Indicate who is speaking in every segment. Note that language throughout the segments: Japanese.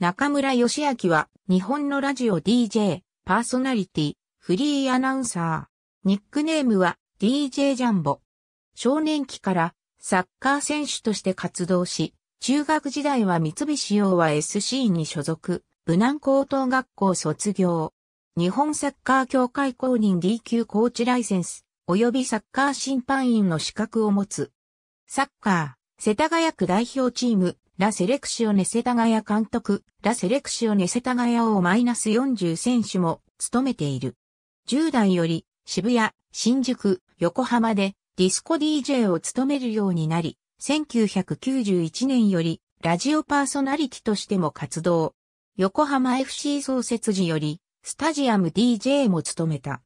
Speaker 1: 中村義明は、日本のラジオ DJ、パーソナリティ、フリーアナウンサー。ニックネームは、DJ ジャンボ。少年期から、サッカー選手として活動し、中学時代は三菱洋和 SC に所属、武南高等学校卒業。日本サッカー協会公認 D 級コーチライセンス、及びサッカー審判員の資格を持つ。サッカー、世田谷区代表チーム、ラセレクシオネセタガヤ監督、ラセレクシオネセタガヤをマイナス40選手も務めている。10代より渋谷、新宿、横浜でディスコ DJ を務めるようになり、1991年よりラジオパーソナリティとしても活動。横浜 FC 創設時よりスタジアム DJ も務めた。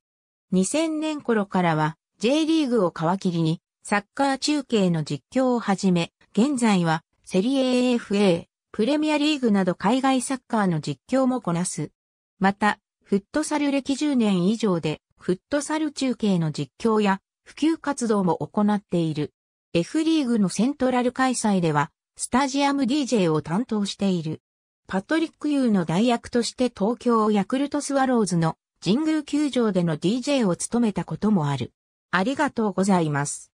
Speaker 1: 2000年頃からは J リーグを皮切りにサッカー中継の実況をはじめ、現在はセリエ AFA、プレミアリーグなど海外サッカーの実況もこなす。また、フットサル歴10年以上で、フットサル中継の実況や普及活動も行っている。F リーグのセントラル開催では、スタジアム DJ を担当している。パトリック・ユーの代役として東京ヤクルトスワローズの神宮球場での DJ を務めたこともある。ありがとうございます。